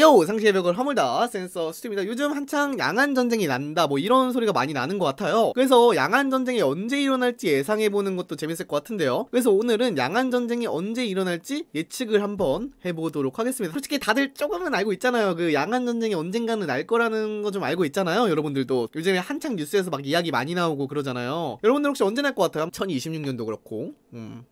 요! 상시의 벽을 허물다 센서 스튜입니다 요즘 한창 양안 전쟁이 난다 뭐 이런 소리가 많이 나는 것 같아요 그래서 양안 전쟁이 언제 일어날지 예상해보는 것도 재밌을 것 같은데요 그래서 오늘은 양안 전쟁이 언제 일어날지 예측을 한번 해보도록 하겠습니다 솔직히 다들 조금은 알고 있잖아요 그 양안 전쟁이 언젠가는 날 거라는 거 좀 알고 있잖아요 여러분들도 요즘에 한창 뉴스에서 막 이야기 많이 나오고 그러잖아요 여러분들 혹시 언제 날 것 같아요? 2026년도 그렇고 음.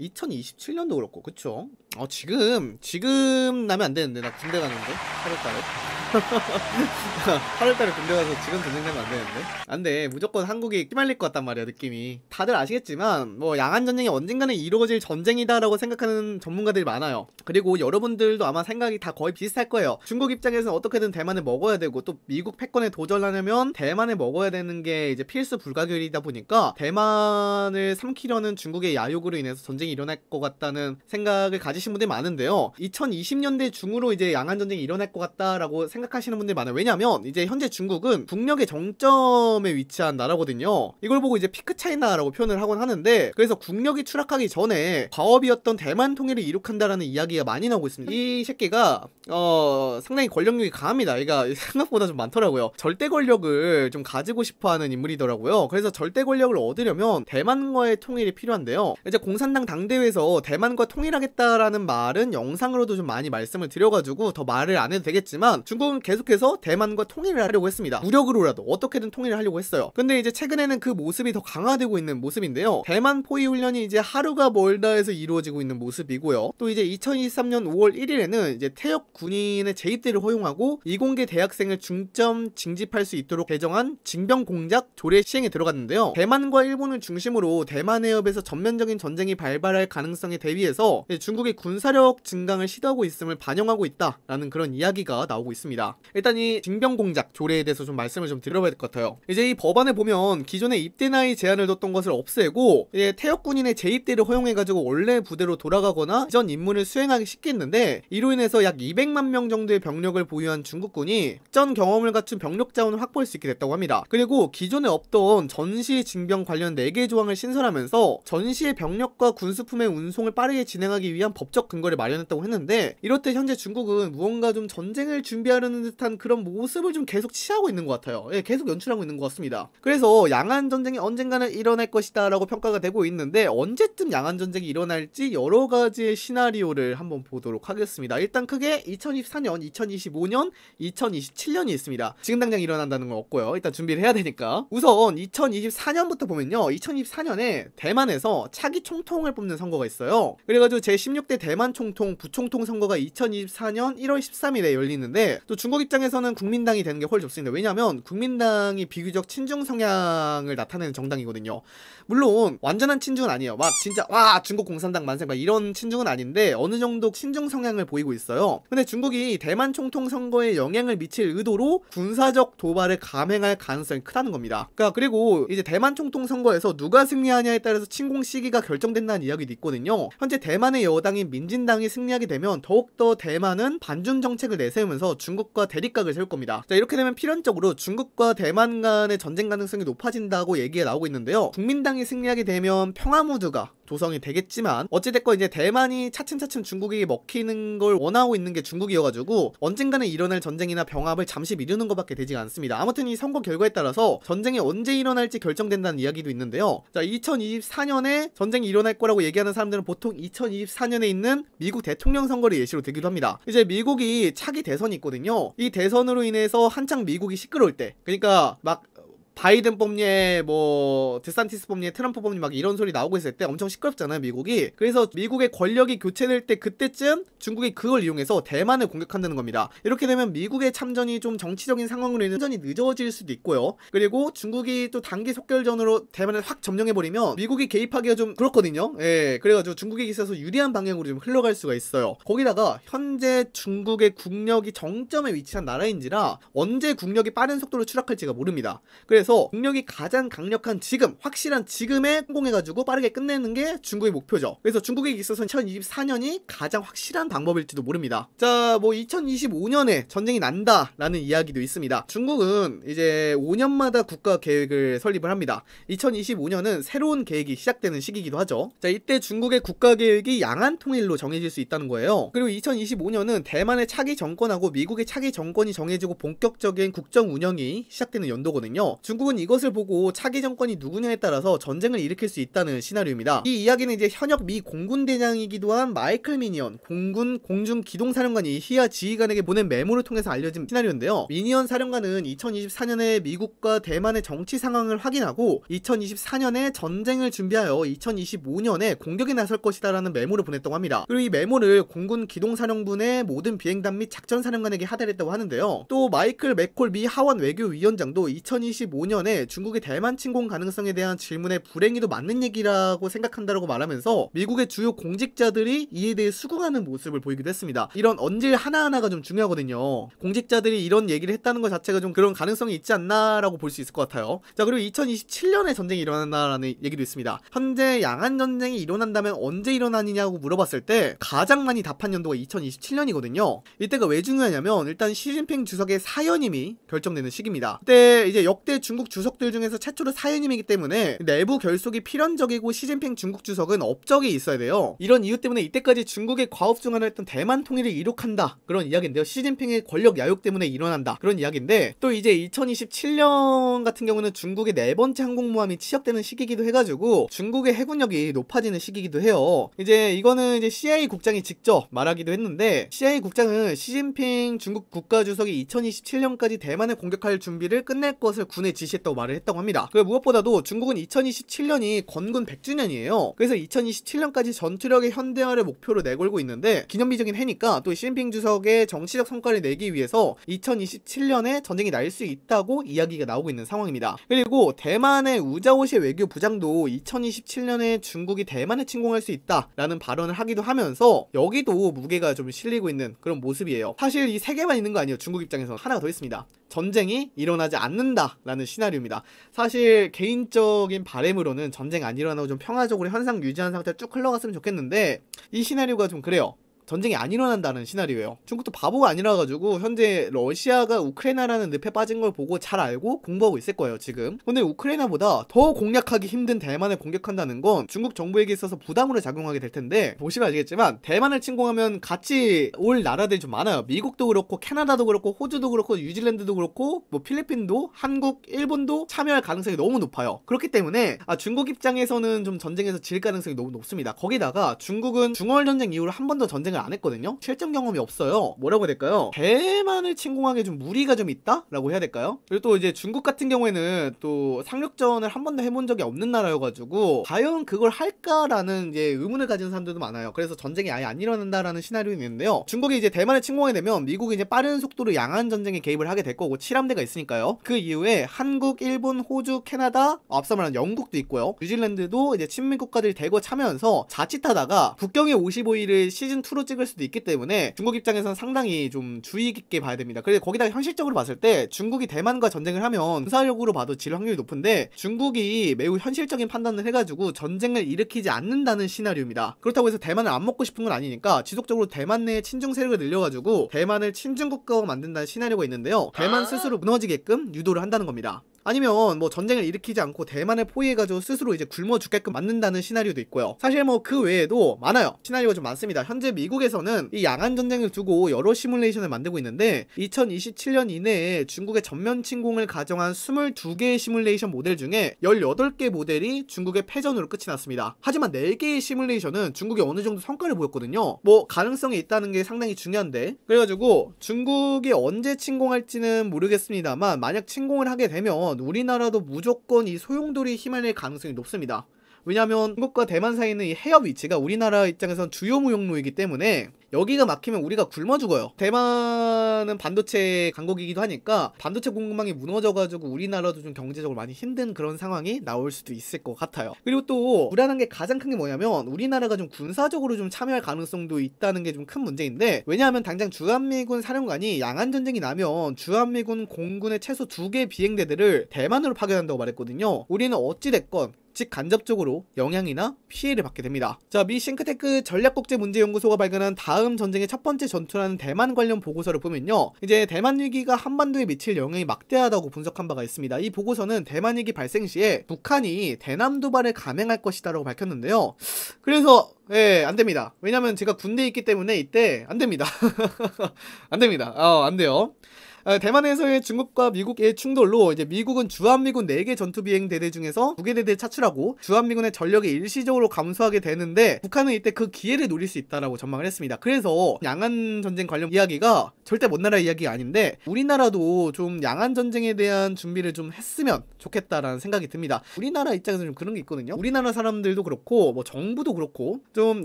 2027년도 그렇고 그쵸? 어 지금 지금 나면 안 되는데 나 군대 가는데 8월달에 8월달에 군대 가서 지금 전쟁되면 안 되는데? 안 아, 돼. 무조건 한국이 끼말릴 것 같단 말이야, 느낌이. 다들 아시겠지만, 뭐, 양안전쟁이 언젠가는 이루어질 전쟁이다라고 생각하는 전문가들이 많아요. 그리고 여러분들도 아마 생각이 다 거의 비슷할 거예요. 중국 입장에서는 어떻게든 대만을 먹어야 되고, 또 미국 패권에 도전하려면 대만을 먹어야 되는 게 이제 필수 불가결이다 보니까, 대만을 삼키려는 중국의 야욕으로 인해서 전쟁이 일어날 것 같다는 생각을 가지신 분들이 많은데요. 2020년대 중으로 이제 양안전쟁이 일어날 것 같다라고 생각 생각하시는 분들이 많아요. 왜냐면 이제 현재 중국은 국력의 정점에 위치한 나라거든요. 이걸 보고 이제 피크 차이나라고 표현을 하곤 하는데 그래서 국력이 추락하기 전에 과업이었던 대만 통일을 이룩한다라는 이야기가 많이 나오고 있습니다. 이 새끼가 어 상당히 권력력이 강합니다. 얘가 생각보다 좀 많더라고요. 절대 권력을 좀 가지고 싶어하는 인물이더라고요. 그래서 절대 권력을 얻으려면 대만과의 통일이 필요한데요. 이제 공산당 당대회에서 대만과 통일하겠다라는 말은 영상으로도 좀 많이 말씀을 드려가지고 더 말을 안 해도 되겠지만 중국 일본 계속해서 대만과 통일을 하려고 했습니다. 무력으로라도 어떻게든 통일을 하려고 했어요. 근데 이제 최근에는 그 모습이 더 강화되고 있는 모습인데요. 대만 포위 훈련이 이제 하루가 멀다해서 이루어지고 있는 모습이고요. 또 이제 2023년 5월 1일에는 이제 태역 군인의 재입대를 허용하고 이공계 대학생을 중점 징집할 수 있도록 개정한 징병 공작 조례 시행에 들어갔는데요. 대만과 일본을 중심으로 대만 해협에서 전면적인 전쟁이 발발할 가능성에 대비해서 중국의 군사력 증강을 시도하고 있음을 반영하고 있다라는 그런 이야기가 나오고 있습니다. 있습니다. 일단 이 징병 공작 조례에 대해서 좀 말씀을 좀 드려봐야 될 것 같아요. 이제 이 법안에 보면 기존의 입대 나이 제한을 뒀던 것을 없애고 이제 태역 군인의 재입대를 허용해가지고 원래 부대로 돌아가거나 이전 임무를 수행하기 쉽게 했는데 이로 인해서 약 200만 명 정도의 병력을 보유한 중국군이 전 경험을 갖춘 병력 자원을 확보할 수 있게 됐다고 합니다. 그리고 기존에 없던 전시 징병 관련 4개 조항을 신설하면서 전시의 병력과 군수품의 운송을 빠르게 진행하기 위한 법적 근거를 마련했다고 했는데 이렇듯 현재 중국은 무언가 좀 전쟁을 준비하는 하는 듯한 그런 모습을 좀 계속 취하고 있는 것 같아요. 예, 계속 연출하고 있는 것 같습니다. 그래서 양안 전쟁이 언젠가는 일어날 것이다라고 평가가 되고 있는데 언제쯤 양안 전쟁이 일어날지 여러 가지의 시나리오를 한번 보도록 하겠습니다. 일단 크게 2024년, 2025년, 2027년이 있습니다. 지금 당장 일어난다는 건 없고요. 일단 준비를 해야 되니까. 우선 2024년부터 보면요. 2024년에 대만에서 차기 총통을 뽑는 선거가 있어요. 그래가지고 제16대 대만 총통 부총통 선거가 2024년 1월 13일에 열리는데 또 중국 입장에서는 국민당이 되는 게 훨씬 좋습니다. 왜냐하면 국민당이 비교적 친중 성향을 나타내는 정당이거든요. 물론 완전한 친중은 아니에요. 막 진짜 와 중국 공산당 만세 막 이런 친중은 아닌데 어느 정도 친중 성향을 보이고 있어요. 근데 중국이 대만 총통 선거에 영향을 미칠 의도로 군사적 도발을 감행할 가능성이 크다는 겁니다. 그러니까 그리고 이제 대만 총통 선거에서 누가 승리하냐에 따라서 친공 시기가 결정된다는 이야기도 있거든요. 현재 대만의 여당인 민진당이 승리하게 되면 더욱더 대만은 반중 정책을 내세우면서 중국 중국과 대립각을 세울 겁니다. 자 이렇게 되면 필연적으로 중국과 대만 간의 전쟁 가능성이 높아진다고 얘기해 나오고 있는데요. 국민당이 승리하게 되면 평화무드가 조성이 되겠지만 어찌됐건 이제 대만이 차츰차츰 중국에게 먹히는 걸 원하고 있는 게 중국이어가지고 언젠가는 일어날 전쟁이나 병합을 잠시 미루는 것밖에 되지 않습니다. 아무튼 이 선거 결과에 따라서 전쟁이 언제 일어날지 결정된다는 이야기도 있는데요. 자 2024년에 전쟁이 일어날 거라고 얘기하는 사람들은 보통 2024년에 있는 미국 대통령 선거를 예시로 들기도 합니다. 이제 미국이 차기 대선이 있거든요. 이 대선으로 인해서 한창 미국이 시끄러울 때 그러니까 막 바이든 뽑니에 뭐 데산티스 뽑니에 트럼프 뽑니 막 이런 소리 나오고 있을 때 엄청 시끄럽잖아요 미국이 그래서 미국의 권력이 교체될 때 그때쯤 중국이 그걸 이용해서 대만을 공격한다는 겁니다 이렇게 되면 미국의 참전이 좀 정치적인 상황으로 인해 참전이 늦어질 수도 있고요 그리고 중국이 또 단기 속결전으로 대만을 확 점령해버리면 미국이 개입하기가 좀 그렇거든요 예 그래가지고 중국에 있어서 유리한 방향으로 좀 흘러갈 수가 있어요 거기다가 현재 중국의 국력이 정점에 위치한 나라인지라 언제 국력이 빠른 속도로 추락할지가 모릅니다 그래서 그래서 국력이 가장 강력한 지금 확실한 지금에 성공해가지고 빠르게 끝내는 게 중국의 목표죠. 그래서 중국에 있어서는 2024년이 가장 확실한 방법일지도 모릅니다. 자, 뭐 2025년에 전쟁이 난다라는 이야기도 있습니다. 중국은 이제 5년마다 국가 계획을 설립을 합니다. 2025년은 새로운 계획이 시작되는 시기이기도 하죠. 자, 이때 중국의 국가 계획이 양안 통일로 정해질 수 있다는 거예요. 그리고 2025년은 대만의 차기 정권하고 미국의 차기 정권이 정해지고 본격적인 국정 운영이 시작되는 연도거든요. 중국은 이것을 보고 차기 정권이 누구냐에 따라서 전쟁을 일으킬 수 있다는 시나리오입니다. 이 이야기는 이제 현역 미 공군 대장이기도 한 마이클 미니언 공군 공중 기동 사령관이 히아 지휘관에게 보낸 메모를 통해서 알려진 시나리오인데요. 미니언 사령관은 2024년에 미국과 대만의 정치 상황을 확인하고 2024년에 전쟁을 준비하여 2025년에 공격에 나설 것이다라는 메모를 보냈다고 합니다. 그리고 이 메모를 공군 기동사령부의 모든 비행단 및 작전사령관에게 하달했다고 하는데요. 또 마이클 맥콜 미 하원 외교위원장도 2025 2005년에 중국의 대만 침공 가능성에 대한 질문에 불행히도 맞는 얘기라고 생각한다라고 말하면서 미국의 주요 공직자들이 이에 대해 수긍하는 모습을 보이기도 했습니다. 이런 언질 하나하나가 좀 중요하거든요. 공직자들이 이런 얘기를 했다는 것 자체가 좀 그런 가능성이 있지 않나라고 볼 수 있을 것 같아요. 자, 그리고 2027년에 전쟁이 일어난다라는 얘기도 있습니다. 현재 양안 전쟁이 일어난다면 언제 일어나느냐고 물어봤을 때 가장 많이 답한 연도가 2027년이거든요. 이때가 왜 중요하냐면 일단 시진핑 주석의 사연임이 결정되는 시기입니다. 그때 이제 역대 주 중국 주석들 중에서 최초로 사연임이기 때문에 내부 결속이 필연적이고 시진핑 중국 주석은 업적이 있어야 돼요. 이런 이유 때문에 이때까지 중국의 과업 중 하나 였던 대만 통일을 이룩한다. 그런 이야기인데요. 시진핑의 권력 야욕 때문에 일어난다. 그런 이야기인데 또 이제 2027년 같은 경우는 중국의 네 번째 항공모함이 취역되는 시기이기도 해가지고 중국의 해군력이 높아지는 시기이기도 해요. 이제 이거는 이제 CIA 국장이 직접 말하기도 했는데 CIA 국장은 시진핑 중국 국가주석이 2027년까지 대만을 공격할 준비를 끝낼 것을 군에 지 지시했다고 말을 했다고 합니다. 그리고 무엇보다도 중국은 2027년이 건군 100주년이에요. 그래서 2027년까지 전투력의 현대화를 목표로 내걸고 있는데 기념비적인 해니까 또 시진핑 주석의 정치적 성과를 내기 위해서 2027년에 전쟁이 날 수 있다고 이야기가 나오고 있는 상황입니다. 그리고 대만의 우자오시 외교 부장도 2027년에 중국이 대만에 침공할 수 있다라는 발언을 하기도 하면서 여기도 무게가 좀 실리고 있는 그런 모습이에요. 사실 이 세 개만 있는 거 아니에요. 중국 입장에서 하나가 더 있습니다. 전쟁이 일어나지 않는다라는 시나리오입니다. 사실 개인적인 바램으로는 전쟁 안 일어나고 좀 평화적으로 현상 유지하는 상태 로쭉 흘러갔으면 좋겠는데 이 시나리오가 좀 그래요. 전쟁이 안 일어난다는 시나리오예요. 중국도 바보가 아니라 가지고 현재 러시아가 우크라이나라는 늪에 빠진 걸 보고 잘 알고 공부하고 있을 거예요, 지금. 근데 우크라이나보다 더 공략하기 힘든 대만을 공격한다는 건 중국 정부에게 있어서 부담으로 작용하게 될 텐데 보시면 아시겠지만 대만을 침공하면 같이 올 나라들이 좀 많아요. 미국도 그렇고 캐나다도 그렇고 호주도 그렇고 뉴질랜드도 그렇고 뭐 필리핀도 한국, 일본도 참여할 가능성이 너무 높아요. 그렇기 때문에 아, 중국 입장에서는 좀 전쟁에서 질 가능성이 너무 높습니다. 거기다가 중국은 중월 전쟁 이후로 한 번 더 전쟁을 안 했거든요 실전 경험이 없어요 뭐라고 해야 될까요 대만을 침공하기에 좀 무리가 좀 있다? 라고 해야 될까요 그리고 또 이제 중국 같은 경우에는 또 상륙전을 한 번도 해본 적이 없는 나라여가지고 과연 그걸 할까라는 이제 의문을 가진 사람들도 많아요 그래서 전쟁이 아예 안 일어난다라는 시나리오는 있는데요 중국이 이제 대만을 침공하게 되면 미국이 이제 빠른 속도로 양안 전쟁에 개입을 하게 될 거고 칠함대가 있으니까요 그 이후에 한국, 일본, 호주, 캐나다 앞서 말한 영국도 있고요 뉴질랜드도 이제 친미 국가들이 대거 차면서 자칫하다가 북경의 55일을 시즌2로 실제로 찍을 수도 있기 때문에 중국 입장에서는 상당히 좀 주의 깊게 봐야 됩니다. 그리고 거기다가 현실적으로 봤을 때 중국이 대만과 전쟁을 하면 군사력으로 봐도 질 확률이 높은데 중국이 매우 현실적인 판단을 해가지고 전쟁을 일으키지 않는다는 시나리오입니다. 그렇다고 해서 대만을 안 먹고 싶은 건 아니니까 지속적으로 대만 내 친중 세력을 늘려가지고 대만을 친중국가로 만든다는 시나리오가 있는데요. 대만 아. 스스로 무너지게끔 유도를 한다는 겁니다. 아니면 뭐 전쟁을 일으키지 않고 대만을 포위해가지고 스스로 이제 굶어 죽게끔 만든다는 시나리오도 있고요. 사실 뭐 그 외에도 많아요. 시나리오가 좀 많습니다. 현재 미국에서는 이 양안 전쟁을 두고 여러 시뮬레이션을 만들고 있는데 2027년 이내에 중국의 전면 침공을 가정한 22개의 시뮬레이션 모델 중에 18개 모델이 중국의 패전으로 끝이 났습니다. 하지만 4개의 시뮬레이션은 중국이 어느 정도 성과를 보였거든요. 뭐 가능성이 있다는 게 상당히 중요한데 그래가지고 중국이 언제 침공할지는 모르겠습니다만 만약 침공을 하게 되면 되면 우리나라도 무조건 이 소용돌이 휘말릴 가능성이 높습니다. 왜냐하면 한국과 대만 사이는 이 해협 위치가 우리나라 입장에선 주요 무역로이기 때문에 여기가 막히면 우리가 굶어 죽어요. 대만은 반도체 강국이기도 하니까 반도체 공급망이 무너져가지고 우리나라도 좀 경제적으로 많이 힘든 그런 상황이 나올 수도 있을 것 같아요. 그리고 또 불안한 게 가장 큰 게 뭐냐면 우리나라가 좀 군사적으로 좀 참여할 가능성도 있다는 게 좀 큰 문제인데 왜냐하면 당장 주한미군 사령관이 양안 전쟁이 나면 주한미군 공군의 최소 두 개 비행대들을 대만으로 파견한다고 말했거든요. 우리는 어찌됐건 즉간접적으로 영향이나 피해를 받게 됩니다. 자, 미 싱크테크 전략국제문제연구소가 발견한 다음 전쟁의 첫 번째 전투라는 대만 관련 보고서를 보면요. 이제 대만 위기가 한반도에 미칠 영향이 막대하다고 분석한 바가 있습니다. 이 보고서는 대만 위기 발생 시에 북한이 대남 도발을 감행할 것이다라고 밝혔는데요. 그래서 예, 안 됩니다. 왜냐면 제가 군대에 있기 때문에 이때 안 됩니다. 안 됩니다. 어, 안 돼요. 어, 대만에서의 중국과 미국의 충돌로 이제 미국은 주한미군 4개 전투비행 대대 중에서 2개 대대 차출하고 주한미군의 전력이 일시적으로 감소하게 되는데 북한은 이때 그 기회를 노릴 수 있다라고 전망을 했습니다. 그래서 양안 전쟁 관련 이야기가 절대 먼 나라 이야기가 아닌데 우리나라도 좀 양안 전쟁에 대한 준비를 좀 했으면 좋겠다라는 생각이 듭니다. 우리나라 입장에서 좀 그런 게 있거든요. 우리나라 사람들도 그렇고 뭐 정부도 그렇고 좀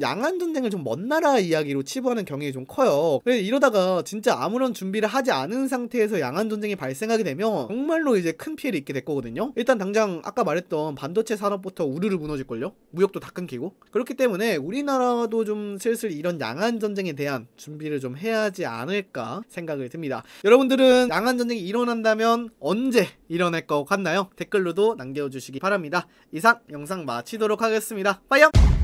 양안 전쟁을 좀 먼 나라 이야기로 치부하는 경향이 좀 커요. 이러다가 진짜 아무런 준비를 하지 않은 상태 상태에서 양안 전쟁이 발생하게 되면 정말로 이제 큰 피해를 입게 될 거거든요. 일단 당장 아까 말했던 반도체 산업부터 우르르 무너질걸요. 무역도 다 끊기고. 그렇기 때문에 우리나라도 좀 슬슬 이런 양안 전쟁에 대한 준비를 좀 해야지 않을까 생각을 듭니다. 여러분들은 양안 전쟁이 일어난다면 언제 일어날 것 같나요? 댓글로도 남겨주시기 바랍니다. 이상 영상 마치도록 하겠습니다. 빠이